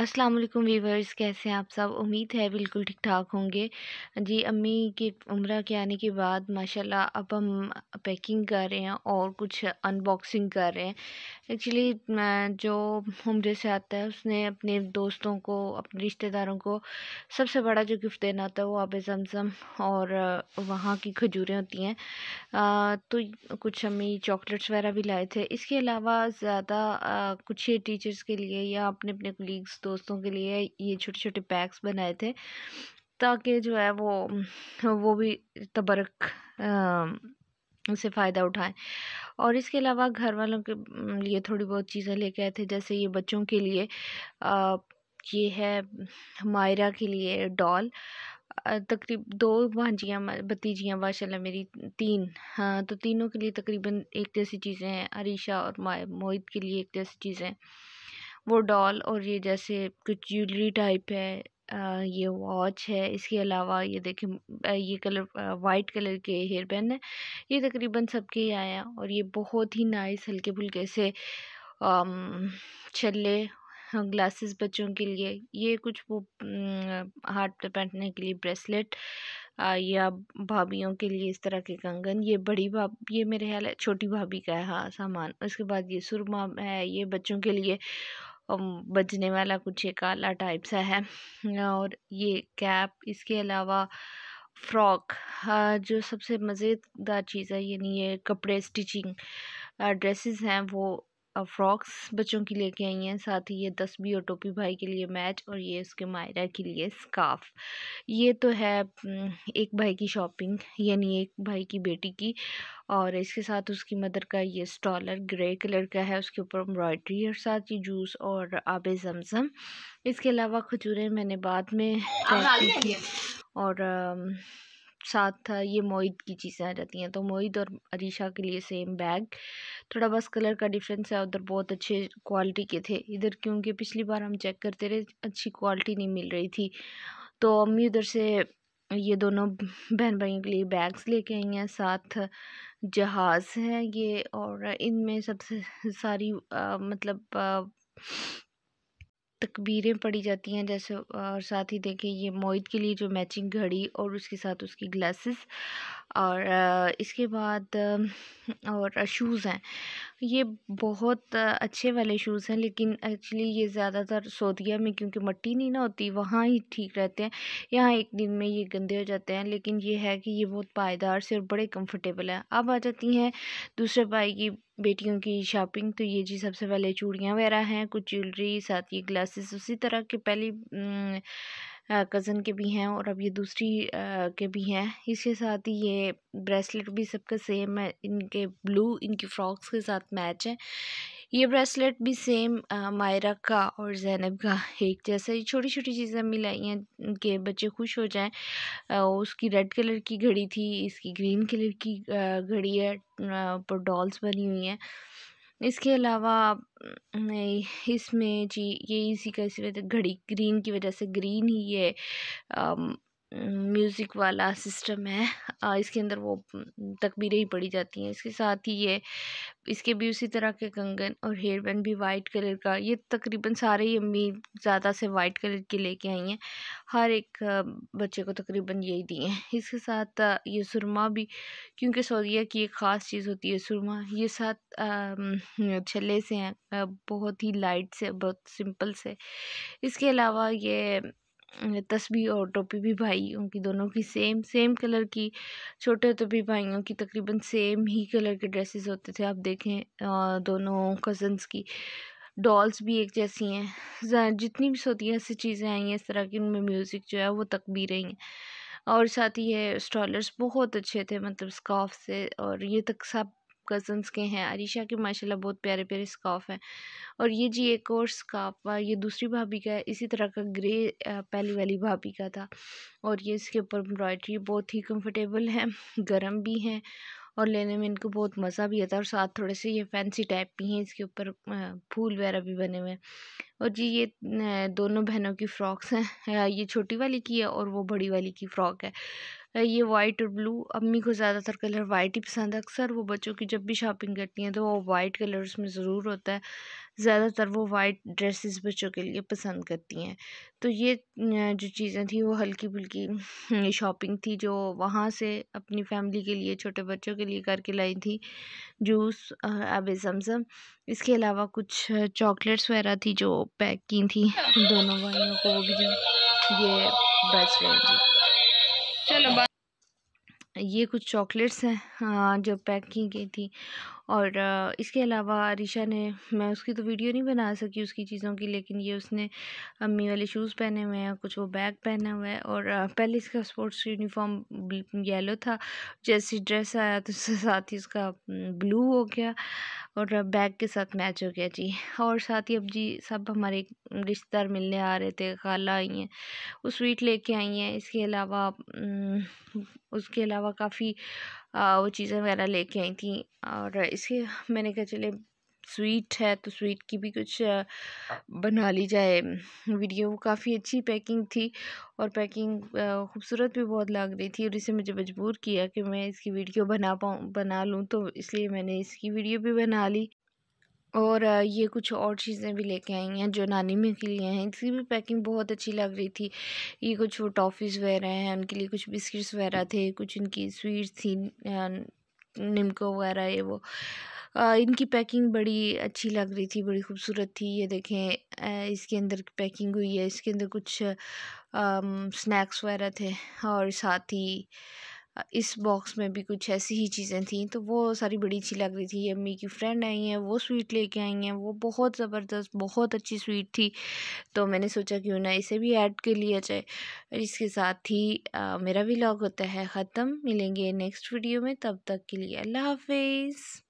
अस्सलाम वालेकुम वीवर्स कैसे हैं आप सब उम्मीद है बिल्कुल ठीक ठाक होंगे जी अम्मी की उम्र के आने के बाद माशाल्लाह अब हम पैकिंग कर रहे हैं और कुछ अनबॉक्सिंग कर रहे हैं एक्चुअली जो उम्र से आता है उसने अपने दोस्तों को अपने रिश्तेदारों को सबसे बड़ा जो गिफ्ट देना होता है वो आब जमजम और वहाँ की खजूरें होती हैं तो कुछ अम्मी चॉकलेट्स वगैरह भी लाए थे इसके अलावा ज़्यादा कुछ टीचर्स के लिए या अपने अपने कुलीग्स दोस्तों के लिए ये छोटे छोटे पैक्स बनाए थे ताकि जो है वो वो भी तबरक उससे फ़ायदा उठाएं और इसके अलावा घर वालों के लिए थोड़ी बहुत चीज़ें लेके आए थे जैसे ये बच्चों के लिए आ, ये है मायरा के लिए डॉल तकरीब दो भांजियाँ भतीजियाँ माशाल्लाह मेरी तीन हाँ तो तीनों के लिए तकरीबन एक जैसी चीज़ें हैं अरीशा और मोहित के लिए एक जैसी चीज़ें हैं वो डॉल और ये जैसे कुछ ज्वेलरी टाइप है ये वॉच है इसके अलावा ये देखें ये कलर वाइट कलर के हेयर बैंड है ये तकरीबन सबके ही आए हैं और ये बहुत ही नाइस हल्के फुल्के से छल्ले ग्लासेस हाँ, बच्चों के लिए ये कुछ वो हाथ पे पहनने के लिए ब्रेसलेट या भाभीियों के लिए इस तरह के कंगन ये बड़ी भा ये मेरे ख्याल है छोटी भाभी का है हाँ सामान उसके बाद ये सुरमा है ये बच्चों के लिए बजने वाला कुछ एक आला टाइप सा है और ये कैप इसके अलावा फ्रॉक जो सबसे मज़ेदार चीज़ है यानी ये कपड़े स्टिचिंग ड्रेसेस हैं वो फ्रॉक्स बच्चों की लेके आई हैं साथ ही ये तस्बी और टोपी भाई के लिए मैच और ये उसके मायरा के लिए स्काफ ये तो है एक भाई की शॉपिंग यानी एक भाई की बेटी की और इसके साथ उसकी मदर का ये स्टॉलर ग्रे कलर का है उसके ऊपर एम्ब्रॉयड्री और साथ ही जूस और आब जमजम इसके अलावा खजूरें मैंने बाद में और साथ था ये मोहित की चीज़ें आ जाती हैं तो मोहित और अरीशा के लिए सेम बैग थोड़ा बस कलर का डिफरेंस है उधर बहुत अच्छे क्वालिटी के थे इधर क्योंकि पिछली बार हम चेक करते रहे अच्छी क्वालिटी नहीं मिल रही थी तो अम्मी उधर से ये दोनों बहन भाइयों के लिए बैग्स लेके आई हैं साथ जहाज़ हैं ये और इनमें सबसे सारी आ, मतलब आ, तकबीरें पड़ी जाती हैं जैसे और साथ ही देखें ये मोहित के लिए जो मैचिंग घड़ी और उसके साथ उसकी ग्लासेस और इसके बाद और शूज़ हैं ये बहुत अच्छे वाले शूज़ हैं लेकिन एक्चुअली ये ज़्यादातर सऊदीया में क्योंकि मट्टी नहीं ना होती वहाँ ही ठीक रहते हैं यहाँ एक दिन में ये गंदे हो जाते हैं लेकिन ये है कि ये बहुत पायदार से और बड़े कंफर्टेबल हैं अब आ जाती हैं दूसरे भाई की बेटियों की शॉपिंग तो ये जी सबसे पहले चूड़ियाँ वगैरह हैं कुछ ज्वेलरी साथ ही ग्लासेस उसी तरह के पहली कज़न के भी हैं और अब ये दूसरी के भी हैं इसके साथ ही ये ब्रेसलेट भी सबका सेम है इनके ब्लू इनकी फ्रॉक्स के साथ मैच है ये ब्रेसलेट भी सेम मायरा का और जैनब का एक जैसा ये छोटी छोटी चीज़ें मिलाई हैं कि बच्चे खुश हो जाएं उसकी रेड कलर की घड़ी थी इसकी ग्रीन कलर की घड़ी है पर डॉल्स बनी हुई हैं इसके अलावा इसमें जी यही इसी का इसी वजह घड़ी ग्रीन की वजह से ग्रीन ही है म्यूज़िक वाला सिस्टम है इसके अंदर वो तकबीरें ही पड़ी जाती हैं इसके साथ ही ये इसके भी उसी तरह के कंगन और हेयर बैंड भी वाइट कलर का ये तकरीबन सारे ही अम्मी ज़्यादा से वाइट कलर के लेके आई हैं हर एक बच्चे को तकरीबन यही दिए हैं इसके साथ ये सुरमा भी क्योंकि सऊदिया की एक ख़ास चीज़ होती है सुरमा ये साथ छले से हैं बहुत ही लाइट से बहुत सिंपल से इसके अलावा ये तस्वीर और टोपी भी भाइयों की दोनों की सेम सेम कलर की छोटे तो भी भाइयों की तकरीबन सेम ही कलर के ड्रेसेस होते थे आप देखें दोनों कज़न्स की डॉल्स भी एक जैसी हैं जितनी भी सोती ऐसी चीज़ें आई हैं इस तरह की उनमें म्यूज़िक जो है वो तक भी रही हैं और साथ ही ये स्टॉलर्स बहुत अच्छे थे मतलब स्काफ से और ये तक सब कज़न्स के हैं अरीशा के माशाल्लाह बहुत प्यारे प्यारे स्काफ हैं और ये जी एक और स्काफ ये दूसरी भाभी का है इसी तरह का ग्रे पहली वाली भाभी का था और ये इसके ऊपर एम्ब्रॉयडरी बहुत ही कम्फर्टेबल है गर्म भी हैं और लेने में इनको बहुत मज़ा भी आता है और साथ थोड़े से ये फैंसी टाइप भी हैं इसके ऊपर फूल वगैरह भी बने हुए हैं और जी ये दोनों बहनों की फ़्रॉक्स हैं ये छोटी वाली की है और वो बड़ी वाली की फ़्रॉक है ये वाइट और ब्लू अम्मी को ज़्यादातर कलर वाइट ही पसंद है अक्सर वो बच्चों की जब भी शॉपिंग करती हैं तो वो वाइट कलर उसमें ज़रूर होता है ज़्यादातर वो वाइट ड्रेसेस बच्चों के लिए पसंद करती हैं तो ये जो चीज़ें थी वो हल्की फुल्की शॉपिंग हम्म, थी जो वहाँ से अपनी फैमिली के लिए छोटे बच्चों के लिए करके लाई थी जूस अब जमजम इसके अलावा कुछ चॉकलेट्स वगैरह थी जो पैक की थी दोनों भाइयों को वो भी जो ये बेस्ट रहे थी चलो ये कुछ चॉकलेट्स हैं हाँ, जो पैक की गई थी और इसके अलावा आरिशा ने मैं उसकी तो वीडियो नहीं बना सकी उसकी चीज़ों की लेकिन ये उसने अम्मी वाले शूज़ पहने हुए हैं कुछ वो बैग पहना हुआ है और पहले इसका स्पोर्ट्स यूनिफॉर्म येलो था जैसे ड्रेस आया तो उसके साथ ही उसका ब्लू हो गया और बैग के साथ मैच हो गया जी और साथ ही अब जी सब हमारे रिश्तेदार मिलने आ रहे थे खाला आई हैं वो स्वीट लेके आई हैं इसके अलावा उसके अलावा काफ़ी वो चीज़ें वगैरह लेके आई थी और इसके मैंने कहा चले स्वीट है तो स्वीट की भी कुछ बना ली जाए वीडियो काफ़ी अच्छी पैकिंग थी और पैकिंग खूबसूरत भी बहुत लग रही थी और इसे मुझे मजबूर किया कि मैं इसकी वीडियो बना पाऊँ बना लूँ तो इसलिए मैंने इसकी वीडियो भी बना ली और ये कुछ और चीज़ें भी लेके आई हैं जो नानी में के लिए हैं इसकी भी पैकिंग बहुत अच्छी लग रही थी ये कुछ वो टॉफ़ीज़ वगैरह हैं उनके लिए कुछ बिस्किट्स वगैरह थे कुछ इनकी स्वीट्स थी निमको वगैरह ये वो आ, इनकी पैकिंग बड़ी अच्छी लग रही थी बड़ी खूबसूरत थी ये देखें इसके अंदर पैकिंग हुई है इसके अंदर कुछ स्नैक्स वगैरह थे और साथ ही इस बॉक्स में भी कुछ ऐसी ही चीज़ें थी तो वो सारी बड़ी अच्छी लग रही थी अम्मी की फ्रेंड आई हैं वो स्वीट लेके आई हैं वो बहुत ज़बरदस्त बहुत अच्छी स्वीट थी तो मैंने सोचा क्यों ना इसे भी ऐड कर लिया जाए और इसके साथ ही आ, मेरा लॉग होता है ख़त्म मिलेंगे नेक्स्ट वीडियो में तब तक के लिए अल्लाह हाफिज़